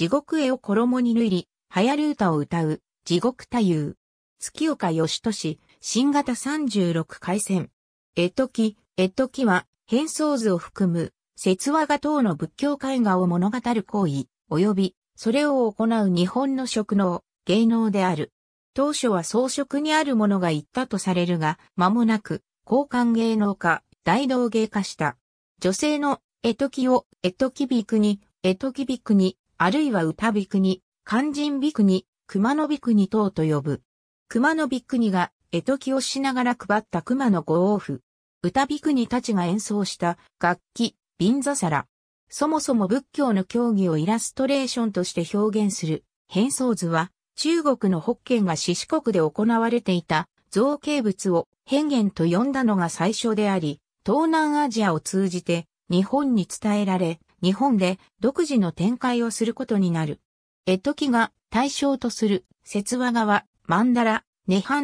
地獄絵を衣に縫いり、早ルータを歌う、地獄太夫。月岡義俊、新型36回戦。絵時、絵時は、変装図を含む、説話画等の仏教絵画を物語る行為、及び、それを行う日本の職能、芸能である。当初は装飾にあるものが言ったとされるが、間もなく、交換芸能化、大道芸化した。女性の絵時を、絵時びくに、絵時びくに、あるいは歌びくに、肝心びくに、熊野びくに等と呼ぶ。熊野びくにが、絵解きをしながら配った熊野五王府。歌びくにたちが演奏した楽器、瓶座皿。そもそも仏教の教義をイラストレーションとして表現する変装図は中国の北県が四国で行われていた造形物を変幻と呼んだのが最初であり、東南アジアを通じて日本に伝えられ、日本で独自の展開をすることになる。絵時が対象とする、節話川、曼荼羅、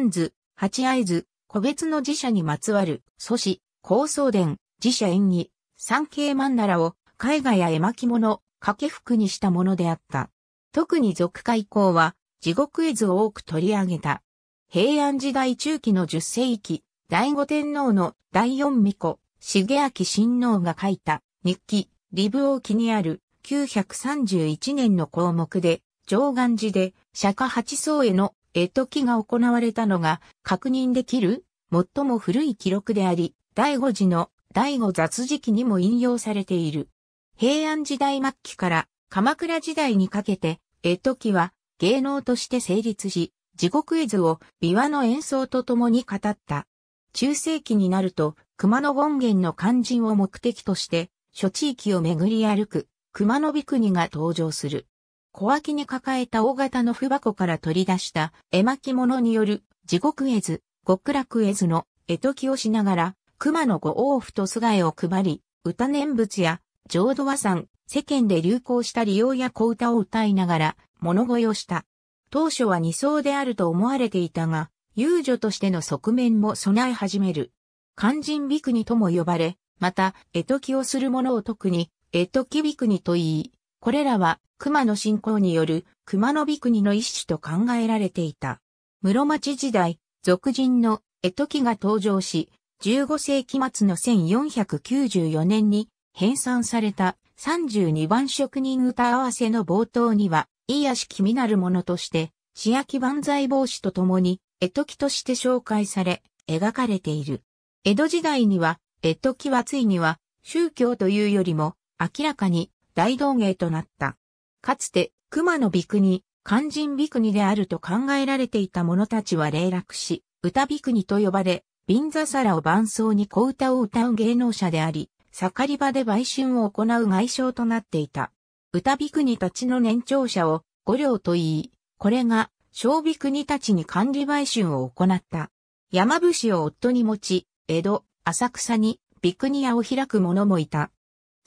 ズ、ハチ八合図、個別の寺社にまつわる、祖師、高僧伝、寺社演技、三景曼荼羅を絵画や絵巻物、掛け服にしたものであった。特に俗界校は、地獄絵図を多く取り上げた。平安時代中期の十世紀、第五天皇の第四巫女、重明親王が書いた日記、リブ王記にある931年の項目で、上岸寺で釈迦八層への絵ときが行われたのが確認できる最も古い記録であり、第五寺の第五雑時期にも引用されている。平安時代末期から鎌倉時代にかけて、絵ときは芸能として成立し、地獄絵図を琵琶の演奏とともに語った。中世紀になると、熊野権現の肝心を目的として、諸地域を巡り歩く、熊野美国が登場する。小脇に抱えた大型の符箱から取り出した絵巻物による地獄絵図、極楽絵図の絵解きをしながら、熊野五王府と菅絵を配り、歌念仏や浄土和山、世間で流行した利用や小歌を歌いながら物乞いをした。当初は二層であると思われていたが、遊女としての側面も備え始める。肝心美国とも呼ばれ、また、絵解きをする者を特に、絵解きびくにと言い、これらは熊の信仰による熊野びくにの一種と考えられていた。室町時代、俗人の絵解きが登場し、15世紀末の1494年に編纂された32番職人歌合わせの冒頭には、いやし気になるものとして、仕焼き万歳帽子とともに、絵解きとして紹介され、描かれている。江戸時代には、エっトキはついには、宗教というよりも、明らかに大道芸となった。かつて、熊野美国、肝心美国であると考えられていた者たちは霊落し、歌美国と呼ばれ、瓶座皿を伴奏に小歌を歌う芸能者であり、盛り場で売春を行う外傷となっていた。歌美国たちの年長者を五両と言い、これが小美国たちに管理売春を行った。山伏を夫に持ち、江戸、浅草にビクニアを開く者もいた。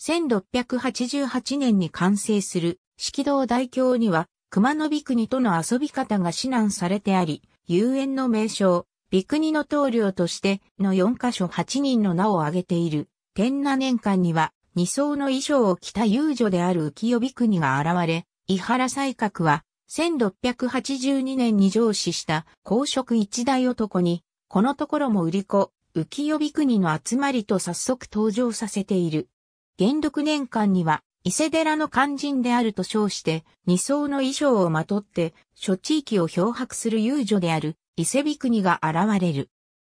1688年に完成する式堂大教には熊野ビクニとの遊び方が指南されてあり、遊園の名称、ビクニの棟梁としての4カ所8人の名を挙げている。天那年間には二層の衣装を着た遊女である浮世ビクニが現れ、伊原西閣は1682年に上司した公職一大男に、このところも売り子、浮世国の集まりと早速登場させている。元禄年間には、伊勢寺の肝心であると称して、二層の衣装をまとって、諸地域を漂白する遊女である伊勢美国が現れる。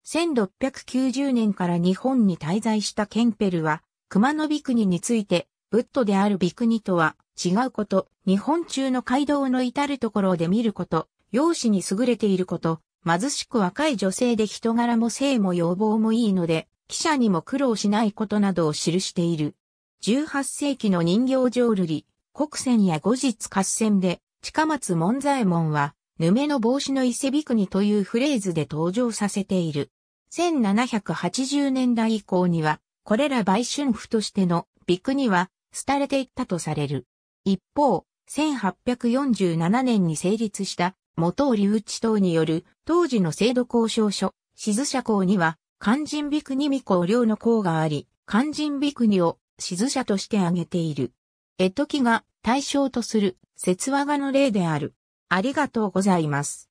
1690年から日本に滞在したケンペルは、熊野美国について、仏ッである美国とは違うこと、日本中の街道の至るところで見ること、容姿に優れていること、貧しく若い女性で人柄も性も要望もいいので、記者にも苦労しないことなどを記している。18世紀の人形浄瑠璃、国船や後日合戦で、近松門左衛門は、ぬめの帽子の伊勢びくにというフレーズで登場させている。1780年代以降には、これら売春婦としてのびくには、廃れていったとされる。一方、1847年に成立した元織内等による当時の制度交渉書、静社公には、肝心美国未公領の公があり、肝心美国を静社として挙げている。江と、記が対象とする説話画の例である。ありがとうございます。